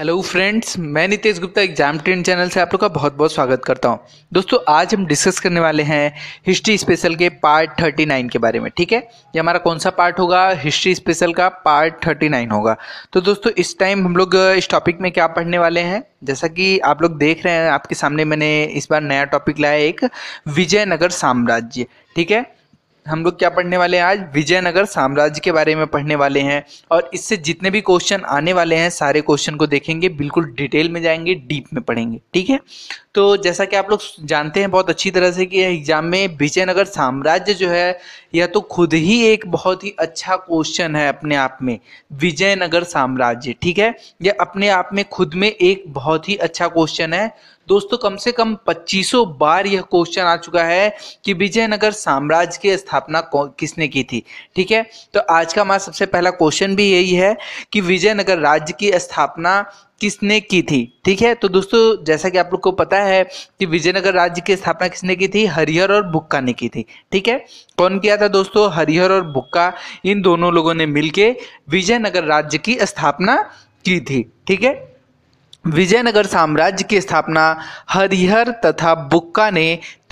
hello friends मैं Nitesh Gupta exam train channel से आप लोग का बहुत बहुत स्वागत करता हूं दोस्तों आज हम डिस्कस करने वाले हैं हिस्ट्री स्पेशल के पार्ट थर्टी नाइन के बारे में ठीक है ये हमारा कौन सा पार्ट होगा हिस्ट्री स्पेशल का पार्ट थर्टी नाइन होगा तो दोस्तों इस टाइम हम लोग इस टॉपिक में क्या पढ़ने वाले हैं जैसा कि आप लोग देख रहे हैं आपके सामने मैंने इस बार नया टॉपिक लाया एक विजयनगर साम्राज्य ठीक है हम लोग क्या पढ़ने वाले हैं आज विजयनगर साम्राज्य के बारे में पढ़ने वाले हैं और इससे जितने भी क्वेश्चन आने वाले हैं सारे क्वेश्चन को देखेंगे बिल्कुल डिटेल में जाएंगे डीप में पढ़ेंगे ठीक है तो जैसा कि आप लोग जानते हैं बहुत अच्छी तरह से कि एग्ज़ाम में विजयनगर साम्राज्य जो है यह तो खुद ही एक बहुत ही अच्छा क्वेश्चन है अपने आप में विजयनगर साम्राज्य ठीक है यह अपने आप में खुद में एक बहुत ही अच्छा क्वेश्चन है दोस्तों कम से कम 2500 बार यह क्वेश्चन आ चुका है कि विजयनगर साम्राज्य की स्थापना किसने की थी ठीक है तो आज का हमारा सबसे पहला क्वेश्चन भी यही है कि विजयनगर राज्य की स्थापना किसने की थी ठीक है तो दोस्तों जैसा कि आप लोग को पता है कि विजयनगर राज्य की स्थापना किसने की थी हरिहर और बुक्का ने की थी ठीक है कौन किया था दोस्तों हरिहर और बुक्का इन दोनों लोगों ने मिलके विजयनगर राज्य की स्थापना की थी ठीक है विजयनगर साम्राज्य की स्थापना हरिहर तथा बुक्का ने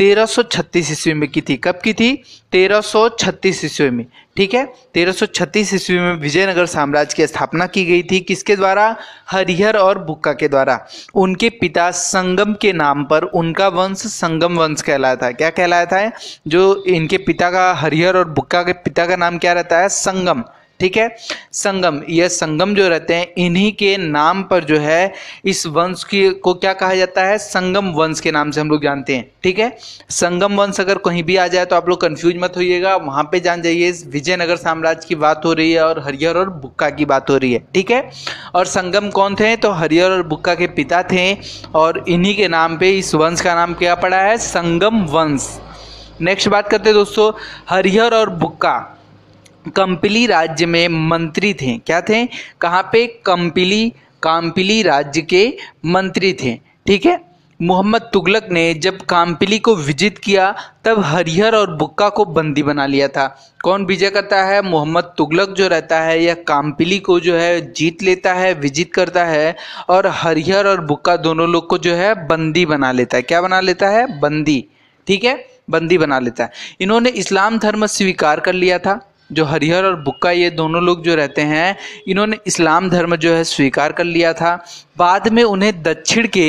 1336 ईस्वी में की थी कब की थी 1336 ईस्वी में ठीक है 1336 ईस्वी में विजयनगर साम्राज्य की स्थापना की गई थी किसके द्वारा हरिहर और बुक्का के द्वारा उनके पिता संगम के नाम पर उनका वंश संगम वंश कहलाया था क्या कहलाया था जो इनके पिता का हरिहर और बुक्का के पिता का नाम क्या रहता है संगम ठीक है संगम यह संगम जो रहते हैं इन्हीं के नाम पर जो है इस वंश की को क्या कहा जाता है संगम वंश के नाम से हम लोग जानते हैं ठीक है संगम वंश अगर कहीं भी आ जाए तो आप लोग कंफ्यूज मत होइएगा वहां पे जान जाइए विजयनगर साम्राज्य की बात हो रही है और हरिहर और बुक्का की बात हो रही है ठीक है और संगम कौन थे तो हरिहर और बुक्का के पिता थे और इन्हीं के नाम पे इस वंश का नाम क्या पड़ा है संगम वंश नेक्स्ट बात करते हैं दोस्तों हरिहर और बुक्का कंपिली राज्य में मंत्री थे क्या थे कहाँ पे कंपिली काम्पिली राज्य के मंत्री थे ठीक है मोहम्मद तुगलक ने जब काम्पिली को विजित किया तब हरिहर और बुक्का को बंदी बना लिया था कौन विजय करता है मोहम्मद तुगलक जो रहता है यह काम्पिली को जो है जीत लेता है विजित करता है और हरिहर और बुक्का दोनों लोग को जो है बंदी बना लेता है क्या बना लेता है बंदी ठीक है बंदी बना लेता है इन्होंने इस्लाम धर्म स्वीकार कर लिया था जो हरिहर और बुक्का ये दोनों लोग जो रहते हैं इन्होंने इस्लाम धर्म जो है स्वीकार कर लिया था बाद में उन्हें दक्षिण के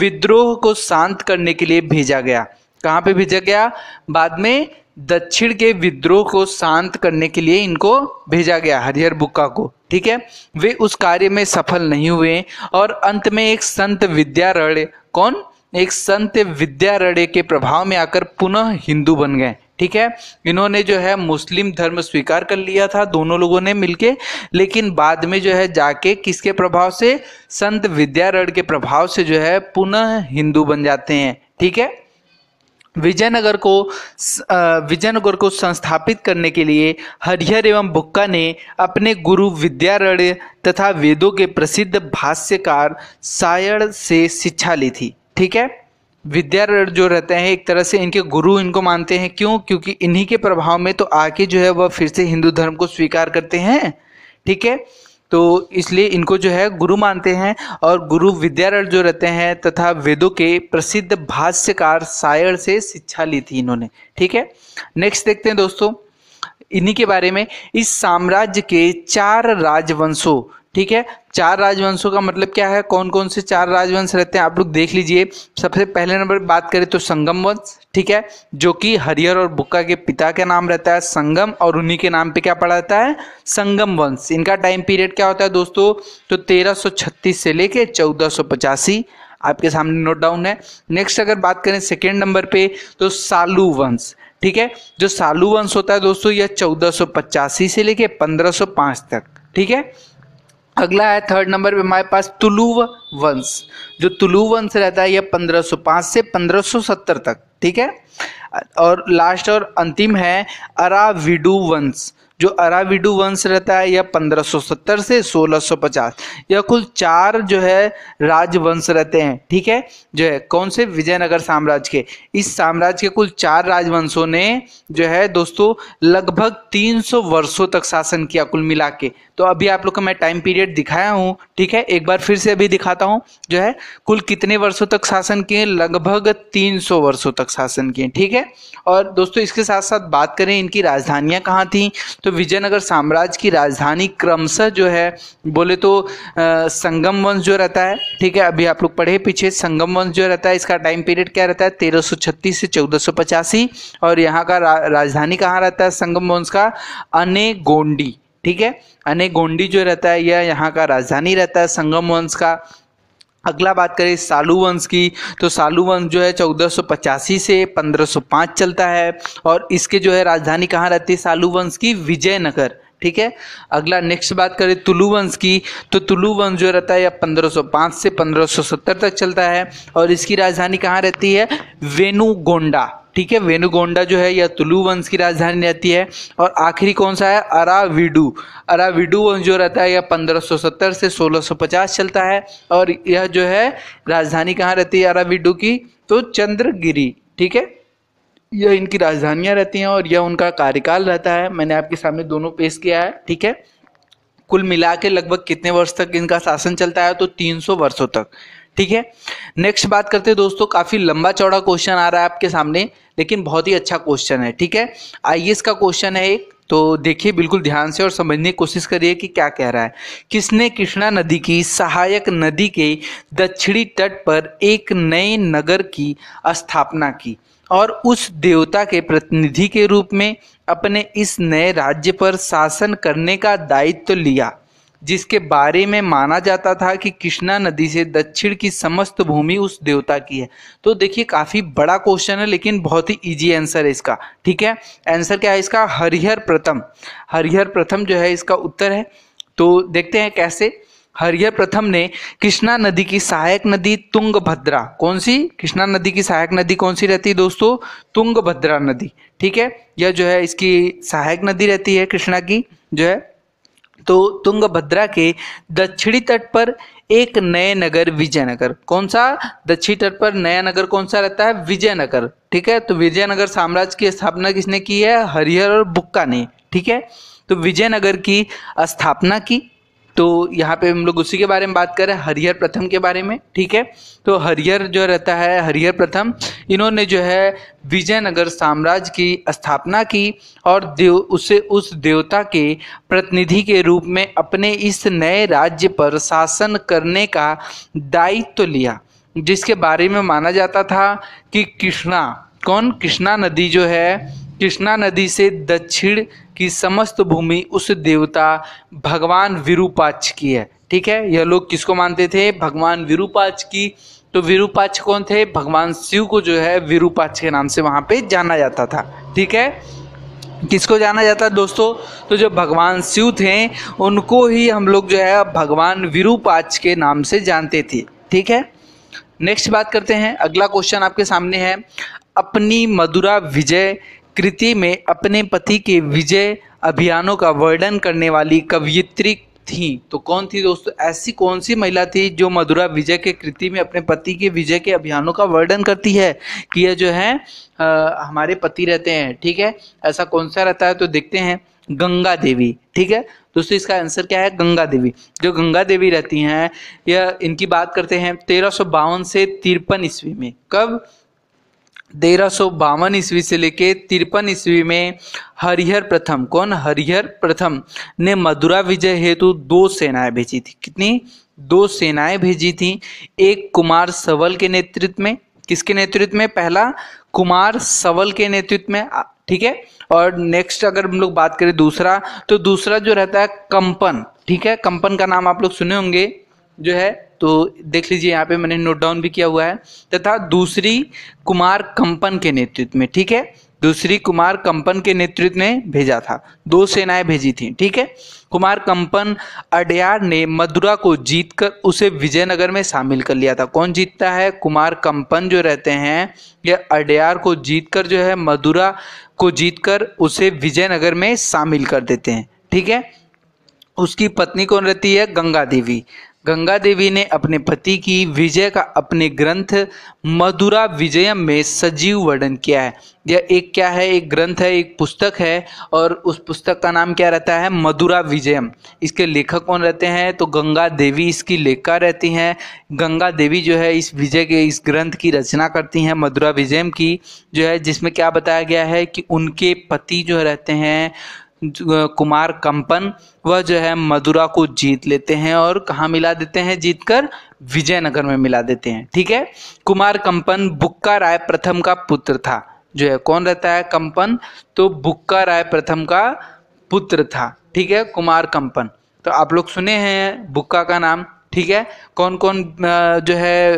विद्रोह को शांत करने के लिए भेजा गया कहाँ पे भेजा गया बाद में दक्षिण के विद्रोह को शांत करने के लिए इनको भेजा गया हरिहर बुक्का को ठीक है वे उस कार्य में सफल नहीं हुए और अंत में एक संत विद्यारण्य कौन एक संत विद्यारण्य के प्रभाव में आकर पुनः हिंदू बन गए ठीक है इन्होंने जो है मुस्लिम धर्म स्वीकार कर लिया था दोनों लोगों ने मिलके लेकिन बाद में जो है जाके किसके प्रभाव से संत विद्यारण के प्रभाव से जो है पुनः हिंदू बन जाते हैं ठीक है विजयनगर को विजयनगर को संस्थापित करने के लिए हरिहर एवं बुक्का ने अपने गुरु विद्यारण तथा वेदों के प्रसिद्ध भाष्यकार सायण से शिक्षा ली थी ठीक है विद्या जो रहते हैं एक तरह से इनके गुरु इनको मानते हैं क्यों क्योंकि इन्हीं के प्रभाव में तो आके जो है वह फिर से हिंदू धर्म को स्वीकार करते हैं ठीक है तो इसलिए इनको जो है गुरु मानते हैं और गुरु विद्यारण जो रहते हैं तथा वेदों के प्रसिद्ध भाष्यकार सायर से शिक्षा ली थी इन्होंने ठीक है नेक्स्ट देखते हैं दोस्तों इन्हीं के बारे में इस साम्राज्य के चार राजवंशों ठीक है चार राजवंशों का मतलब क्या है कौन कौन से चार राजवंश रहते हैं आप लोग देख लीजिए सबसे पहले नंबर बात करें तो संगम वंश ठीक है जो कि हरिहर और बुक्का के पिता के नाम रहता है संगम और उन्हीं के नाम पे क्या पड़ा रहता है संगम वंश इनका टाइम पीरियड क्या होता है दोस्तों तो तेरह से लेके चौदह आपके सामने नोट डाउन है नेक्स्ट अगर बात करें सेकेंड नंबर पे तो सालू वंश ठीक है जो सालू वंश होता है दोस्तों यह चौदह से लेके पंद्रह तक ठीक है अगला है थर्ड नंबर पे हमारे पास तुलुव वंश जो तुलुव वंश रहता है यह 1505 से 1570 तक ठीक है और लास्ट और अंतिम है अराविडु वंश जो अराविडु वंश रहता है यह 1570 से 1650 यह कुल चार जो है राजवंश रहते हैं ठीक है जो है कौन से विजयनगर साम्राज्य के इस साम्राज्य के कुल चार राजवंशों ने जो है दोस्तों लगभग 300 वर्षों तक शासन किया कुल मिला के तो अभी आप लोग का मैं टाइम पीरियड दिखाया हूँ ठीक है एक बार फिर से अभी दिखाता हूँ जो है कुल कितने वर्षों तक शासन किए लगभग 300 वर्षों तक शासन किए ठीक है और दोस्तों इसके साथ साथ बात करें इनकी राजधानियाँ कहाँ थी तो विजयनगर साम्राज्य की राजधानी क्रमशः जो है बोले तो आ, संगम वंश जो रहता है ठीक है अभी आप लोग पढ़े पीछे संगम वंश जो रहता है इसका टाइम पीरियड क्या रहता है तेरह से चौदह और यहाँ का राजधानी कहाँ रहता है संगम वंश का अने गोंडी ठीक है अने गोंडी जो रहता है यह यहाँ का राजधानी रहता है संगम वंश का अगला बात करें सालू वंश की तो सालू वंश जो है चौदह से 1505 चलता है और इसके जो है राजधानी कहाँ रहती है सालू वंश की विजयनगर ठीक है अगला नेक्स्ट बात करें तुलु वंश की तो तुलु वंश जो रहता है यह 1505 से 1570 तक चलता है और इसकी राजधानी कहाँ रहती है वेनुगोंडा ठीक है वेनुगोंडा जो है यह तुलु वंश की राजधानी रहती है और आखिरी कौन सा है अराविडू अराविडू वंश जो रहता है यह 1570 से 1650 चलता है और यह जो है राजधानी कहाँ रहती है अराविडू की तो चंद्रगिरी ठीक है यह इनकी राजधानियाँ रहती हैं और यह उनका कार्यकाल रहता है मैंने आपके सामने दोनों पेश किया है ठीक है कुल मिला के लगभग कितने वर्ष तक इनका शासन चलता है तो 300 वर्षों तक ठीक है नेक्स्ट बात करते हैं दोस्तों काफ़ी लंबा चौड़ा क्वेश्चन आ रहा है आपके सामने लेकिन बहुत ही अच्छा क्वेश्चन है ठीक है आई का क्वेश्चन है एक तो देखिए बिल्कुल ध्यान से और समझने की कोशिश करिए कि क्या कह रहा है किसने कृष्णा नदी की सहायक नदी के दक्षिणी तट पर एक नए नगर की स्थापना की और उस देवता के प्रतिनिधि के रूप में अपने इस नए राज्य पर शासन करने का दायित्व तो लिया जिसके बारे में माना जाता था कि कृष्णा नदी से दक्षिण की समस्त भूमि उस देवता की है तो देखिए काफी बड़ा क्वेश्चन है लेकिन बहुत ही इजी आंसर है इसका ठीक है आंसर क्या है इसका हरिहर प्रथम हरिहर प्रथम जो है इसका उत्तर है तो देखते हैं कैसे हरिहर प्रथम ने कृष्णा नदी की सहायक नदी तुंग भद्रा कौन सी कृष्णा नदी की सहायक नदी कौन सी रहती है दोस्तों तुंग भद्रा नदी ठीक है यह जो है इसकी सहायक नदी रहती है कृष्णा की जो है तो तुंगभद्रा के दक्षिणी तट पर एक नए नगर विजयनगर कौन सा दक्षिणी तट पर नया नगर कौन सा रहता है विजयनगर ठीक है तो विजयनगर साम्राज्य की स्थापना किसने की है हरिहर और बुक्का ने ठीक है तो विजयनगर की स्थापना की तो यहाँ पे हम लोग उसी के बारे में बात कर रहे हैं हरिहर प्रथम के बारे में ठीक है तो हरिहर जो रहता है हरिहर प्रथम इन्होंने जो है विजयनगर साम्राज्य की स्थापना की और देव उसे उस देवता के प्रतिनिधि के रूप में अपने इस नए राज्य पर शासन करने का दायित्व तो लिया जिसके बारे में माना जाता था कि कृष्णा कौन कृष्णा नदी जो है कृष्णा नदी से दक्षिण कि समस्त भूमि उस देवता भगवान विरूपाक्ष की है ठीक है यह लोग किसको मानते थे भगवान विरूपाक्ष की तो विरूपाक्ष कौन थे भगवान शिव को जो है विरूपाक्ष के नाम से वहां पे जाना जाता था ठीक है किसको जाना जाता है दोस्तों तो जो भगवान शिव थे उनको ही हम लोग जो है भगवान विरूपाक्ष के नाम से जानते थे ठीक है नेक्स्ट बात करते हैं अगला क्वेश्चन आपके सामने है अपनी मधुरा विजय कृति में अपने पति के विजय अभियानों का वर्णन करने वाली कवयित्री थी तो कौन थी दोस्तों ऐसी कौन सी महिला थी जो मधुरा विजय के कृति में अपने पति के विजय के अभियानों का वर्णन करती है कि यह जो है आ, हमारे पति रहते हैं ठीक है ऐसा कौन सा रहता है तो देखते हैं गंगा देवी ठीक है दोस्तों इसका आंसर क्या है गंगा देवी जो गंगा देवी रहती हैं यह इनकी बात करते हैं तेरह से तिरपन ईस्वी में कब तेरह सौ बावन ईस्वी से लेके तिरपन ईस्वी में हरिहर प्रथम कौन हरिहर प्रथम ने मदुरा विजय हेतु दो सेनाएं भेजी थी कितनी दो सेनाएं भेजी थी एक कुमार सवल के नेतृत्व में किसके नेतृत्व में पहला कुमार सवल के नेतृत्व में ठीक है और नेक्स्ट अगर हम लोग बात करें दूसरा तो दूसरा जो रहता है कंपन ठीक है कंपन का नाम आप लोग सुने होंगे जो है तो देख लीजिए यहाँ पे मैंने नोट डाउन भी किया हुआ है तथा दूसरी कुमार कंपन के नेतृत्व में ठीक है दूसरी कुमार कंपन के नेतृत्व में भेजा था दो सेनाएं भेजी थी ठीक है कुमार कंपन अडयार ने मदुरा को जीतकर उसे विजयनगर में शामिल कर लिया था कौन जीतता है कुमार कंपन जो रहते हैं ये अडयार को जीतकर जो है मदुरा को जीतकर उसे विजयनगर में शामिल कर देते हैं ठीक है उसकी पत्नी कौन रहती है गंगा देवी गंगा देवी ने अपने पति की विजय का अपने ग्रंथ मधुरा विजयम में सजीव वर्णन किया है यह एक क्या है एक ग्रंथ है एक पुस्तक है और उस पुस्तक का नाम क्या रहता है मधुरा विजयम इसके लेखक कौन रहते हैं तो गंगा देवी इसकी लेखिका रहती हैं गंगा देवी जो है इस विजय के इस ग्रंथ की रचना करती हैं मधुरा विजयम की जो है जिसमें क्या बताया गया है कि उनके पति जो रहते हैं कुमार कंपन वह जो है मदुरा को जीत लेते हैं और कहाँ मिला देते हैं जीतकर विजयनगर में मिला देते हैं ठीक है कुमार कंपन बुक्का राय प्रथम का पुत्र था जो है कौन रहता है कंपन तो बुक्का राय प्रथम का पुत्र था ठीक है कुमार कंपन तो आप लोग सुने हैं बुक्का का नाम ठीक है कौन कौन जो है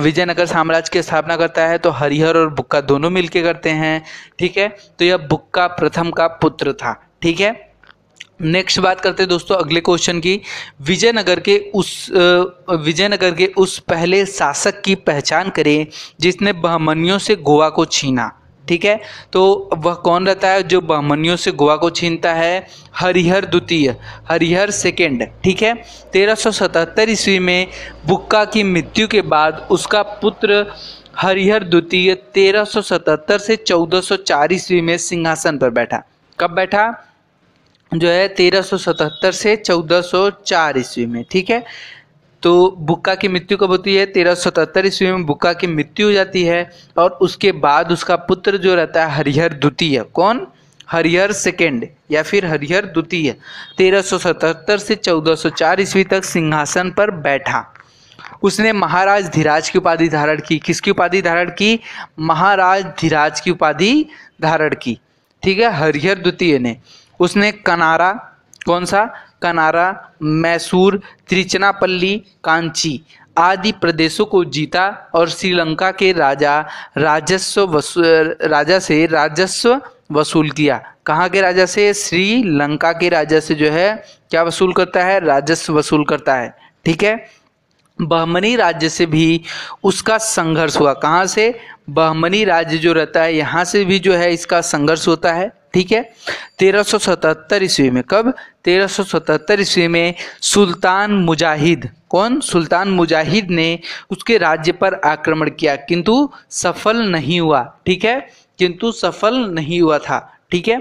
विजयनगर साम्राज्य की स्थापना करता है तो हरिहर और बुक्का दोनों मिलके करते हैं ठीक है तो यह बुक्का प्रथम का पुत्र था ठीक है नेक्स्ट बात करते हैं दोस्तों अगले क्वेश्चन की विजयनगर के उस विजयनगर के उस पहले शासक की पहचान करें जिसने बहमनियों से गोवा को छीना ठीक है तो वह कौन रहता है जो ब्राह्मणियों से गोवा को छीनता है हरिहर द्वितीय हरिहर सेकेंड ठीक है 1377 ईस्वी में बुक्का की मृत्यु के बाद उसका पुत्र हरिहर द्वितीय 1377 से 1404 ईस्वी में सिंहासन पर बैठा कब बैठा जो है 1377 से 1404 ईस्वी में ठीक है तो बुक्का की मृत्यु कब होती है तेरह सौ सतहत्तर ईस्वी में बुक्का की मृत्यु हो जाती है और उसके बाद उसका पुत्र जो रहता है हरिहर द्वितीय कौन हरिहर सेकेंड या फिर हरिहर द्वितीय तेरह सौ सतहत्तर से चौदह सौ चार ईस्वी तक सिंहासन पर बैठा उसने महाराज धीराज की उपाधि धारण की किसकी उपाधि धारण की महाराज धीराज की उपाधि धारण की ठीक है हरिहर द्वितीय ने उसने कनारा कौन सा कनारा मैसूर त्रिचनापल्ली कांची आदि प्रदेशों को जीता और श्रीलंका के राजा राजस्व राजा से राजस्व वसूल किया कहाँ के राजा से श्रीलंका के राजा से जो है क्या वसूल करता है राजस्व वसूल करता है ठीक है बहमनी राज्य से भी उसका संघर्ष हुआ कहाँ से बहमनी राज्य जो रहता है यहाँ से भी जो है इसका संघर्ष होता है ठीक है 1377 ईस्वी में कब 1377 ईस्वी में सुल्तान मुजाहिद कौन सुल्तान मुजाहिद ने उसके राज्य पर आक्रमण किया किंतु सफल नहीं हुआ ठीक है किंतु सफल नहीं हुआ था ठीक है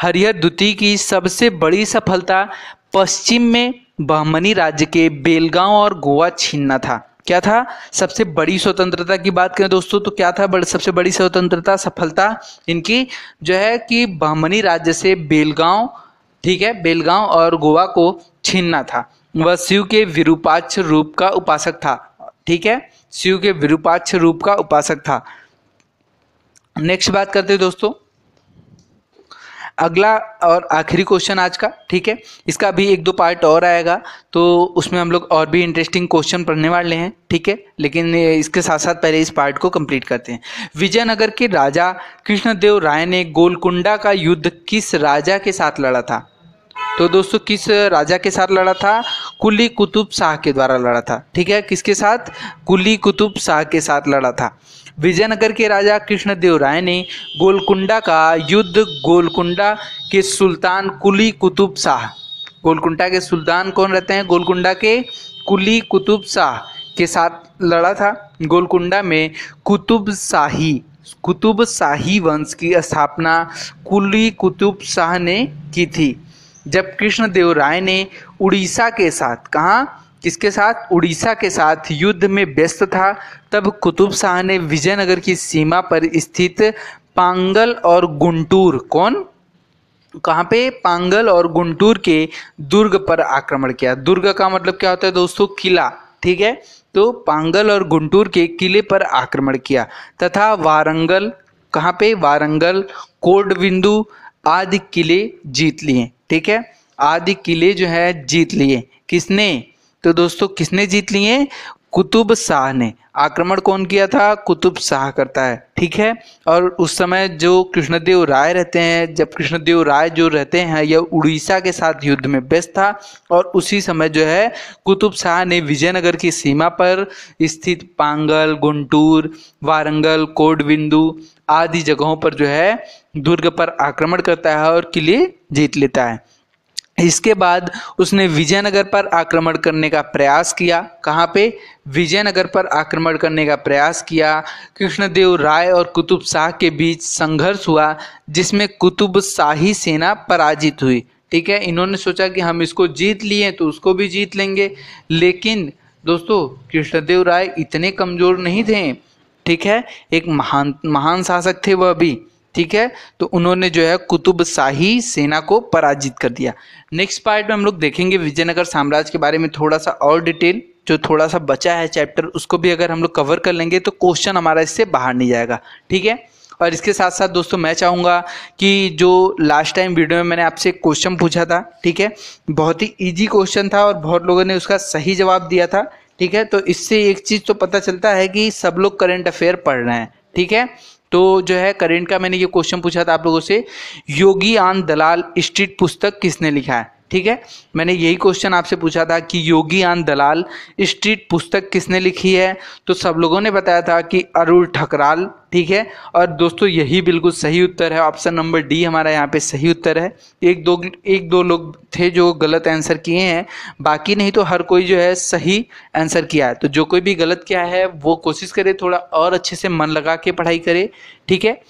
हरिहर द्वितीय की सबसे बड़ी सफलता पश्चिम में बहमनी राज्य के बेलगांव और गोवा छीनना था क्या था सबसे बड़ी स्वतंत्रता की बात करें दोस्तों तो क्या था बड़, सबसे बड़ी स्वतंत्रता सफलता इनकी जो है कि बामनी राज्य से बेलगांव ठीक है बेलगांव और गोवा को छीनना था वह शिव के विरूपाक्ष रूप का उपासक था ठीक है शिव के विरूपाक्ष रूप का उपासक था नेक्स्ट बात करते हैं दोस्तों अगला और आखिरी क्वेश्चन आज का ठीक है इसका भी एक दो पार्ट और आएगा तो उसमें हम लोग और भी इंटरेस्टिंग क्वेश्चन पढ़ने वाले हैं ठीक है लेकिन इसके साथ साथ पहले इस पार्ट को कंप्लीट करते हैं विजयनगर के राजा कृष्णदेव राय ने गोलकुंडा का युद्ध किस राजा के साथ लड़ा था तो दोस्तों किस राजा के साथ लड़ा था कुली कुतुब शाह के द्वारा लड़ा था ठीक है किसके साथ कुली कुतुब शाह के साथ लड़ा था विजयनगर के राजा कृष्णदेव राय ने गोलकुंडा का युद्ध गोलकुंडा के सुल्तान कुली कुतुब शाह गोलकुंडा के सुल्तान कौन रहते हैं गोलकुंडा के कुली कुतुब शाह के साथ लड़ा था गोलकुंडा में कुतुब शाही कुतुब शाही वंश की स्थापना कुली कुतुब शाह ने की थी जब कृष्णदेव राय ने उड़ीसा के साथ कहा किसके साथ उड़ीसा के साथ युद्ध में व्यस्त था तब कुतुब शाह ने विजयनगर की सीमा पर स्थित पांगल और गुंटूर कौन कहाँ पे पांगल और गुंटूर के दुर्ग पर आक्रमण किया दुर्ग का मतलब क्या होता है दोस्तों किला ठीक है तो पांगल और गुंटूर के किले पर आक्रमण किया तथा वारंगल कहाँ पे वारंगल कोडबिंदु आदि किले जीत लिए ठीक है आदि किले जो है जीत लिए किसने तो दोस्तों किसने जीत लिए कुतुब शाह ने आक्रमण कौन किया था कुतुब शाह करता है ठीक है और उस समय जो कृष्णदेव राय रहते हैं जब कृष्णदेव राय जो रहते हैं यह उड़ीसा के साथ युद्ध में व्यस्त था और उसी समय जो है कुतुब शाह ने विजयनगर की सीमा पर स्थित पांगल गुंटूर वारंगल कोडबिंदु आदि जगहों पर जो है दुर्ग पर आक्रमण करता है और किले जीत लेता है इसके बाद उसने विजयनगर पर आक्रमण करने का प्रयास किया कहाँ पे विजयनगर पर आक्रमण करने का प्रयास किया कृष्णदेव राय और कुतुब शाह के बीच संघर्ष हुआ जिसमें कुतुब शाही सेना पराजित हुई ठीक है इन्होंने सोचा कि हम इसको जीत लिए तो उसको भी जीत लेंगे लेकिन दोस्तों कृष्णदेव राय इतने कमज़ोर नहीं थे ठीक है एक महान महान शासक थे वह भी ठीक है तो उन्होंने जो है कुतुब शाही सेना को पराजित कर दिया नेक्स्ट पार्ट में हम लोग देखेंगे विजयनगर साम्राज्य के बारे में थोड़ा सा और डिटेल जो थोड़ा सा बचा है चैप्टर उसको भी अगर हम लोग कवर कर लेंगे तो क्वेश्चन हमारा इससे बाहर नहीं जाएगा ठीक है और इसके साथ साथ दोस्तों मैं चाहूँगा कि जो लास्ट टाइम वीडियो में मैंने आपसे क्वेश्चन पूछा था ठीक है बहुत ही ईजी क्वेश्चन था और बहुत लोगों ने उसका सही जवाब दिया था ठीक है तो इससे एक चीज़ तो पता चलता है कि सब लोग करंट अफेयर पढ़ रहे हैं ठीक है तो जो है करेंट का मैंने ये क्वेश्चन पूछा था आप लोगों से योगी आन दलाल स्ट्रीट पुस्तक किसने लिखा है ठीक है मैंने यही क्वेश्चन आपसे पूछा था कि योगी आन दलाल स्ट्रीट पुस्तक किसने लिखी है तो सब लोगों ने बताया था कि अरुण ठकराल ठीक है और दोस्तों यही बिल्कुल सही उत्तर है ऑप्शन नंबर डी हमारा यहाँ पे सही उत्तर है एक दो एक दो लोग थे जो गलत आंसर किए हैं बाकी नहीं तो हर कोई जो है सही आंसर किया है तो जो कोई भी गलत किया है वो कोशिश करे थोड़ा और अच्छे से मन लगा के पढ़ाई करे ठीक है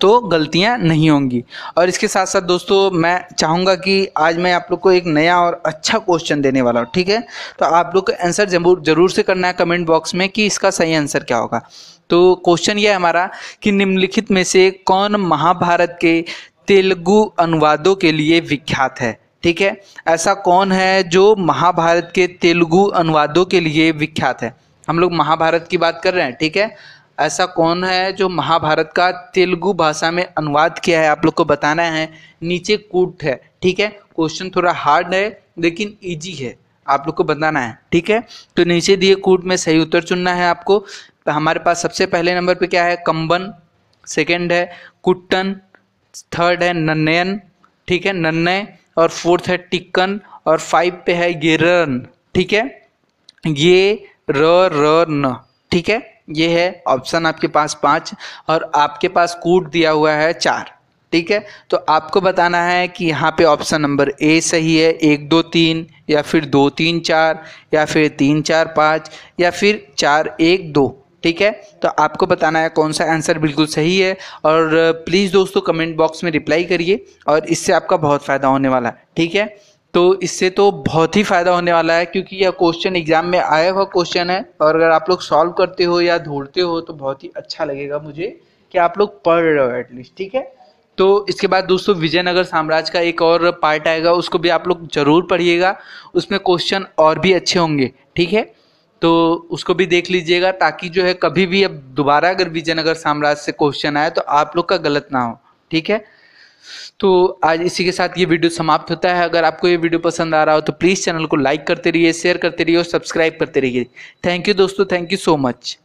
तो गलतियाँ नहीं होंगी और इसके साथ साथ दोस्तों मैं चाहूँगा कि आज मैं आप लोग को एक नया और अच्छा क्वेश्चन देने वाला हूँ ठीक है तो आप लोग को आंसर जरूर से करना है कमेंट बॉक्स में कि इसका सही आंसर क्या होगा तो क्वेश्चन यह हमारा कि निम्नलिखित में से कौन महाभारत के तेलुगु अनुवादों के लिए विख्यात है ठीक है ऐसा कौन है जो महाभारत के तेलुगु अनुवादों के लिए विख्यात है हम लोग महाभारत की बात कर रहे हैं ठीक है ऐसा कौन है जो महाभारत का तेलुगु भाषा में अनुवाद किया है आप लोग को बताना है नीचे कूट है ठीक है क्वेश्चन थोड़ा हार्ड है लेकिन ईजी है आप लोग को बताना है ठीक है तो नीचे दिए कूट में सही उत्तर चुनना है आपको तो हमारे पास सबसे पहले नंबर पे क्या है कंबन सेकंड है कुट्टन थर्ड है नन्नयन ठीक है नन्नय और फोर्थ है टिक्कन और फाइव पे है गिरन ठीक है ये र र न ठीक है ये है ऑप्शन आपके पास पाँच और आपके पास कूट दिया हुआ है चार ठीक है तो आपको बताना है कि यहाँ पे ऑप्शन नंबर ए सही है एक दो तीन या फिर दो तीन चार या फिर तीन चार पाँच या फिर चार एक दो ठीक है तो आपको बताना है कौन सा आंसर बिल्कुल सही है और प्लीज़ दोस्तों कमेंट बॉक्स में रिप्लाई करिए और इससे आपका बहुत फ़ायदा होने वाला है ठीक है तो इससे तो बहुत ही फ़ायदा होने वाला है क्योंकि यह क्वेश्चन एग्जाम में आया हुआ क्वेश्चन है और अगर आप लोग सॉल्व करते हो या ढूंढते हो तो बहुत ही अच्छा लगेगा मुझे कि आप लोग पढ़ रहे हो एटलीस्ट ठीक है तो इसके बाद दोस्तों विजयनगर साम्राज्य का एक और पार्ट आएगा उसको भी आप लोग जरूर पढ़िएगा उसमें क्वेश्चन और भी अच्छे होंगे ठीक है तो उसको भी देख लीजिएगा ताकि जो है कभी भी अब दोबारा अगर विजयनगर साम्राज्य से क्वेश्चन आए तो आप लोग का गलत ना हो ठीक है तो आज इसी के साथ ये वीडियो समाप्त होता है अगर आपको ये वीडियो पसंद आ रहा हो तो प्लीज़ चैनल को लाइक करते रहिए शेयर करते रहिए और सब्सक्राइब करते रहिए थैंक यू दोस्तों थैंक यू सो मच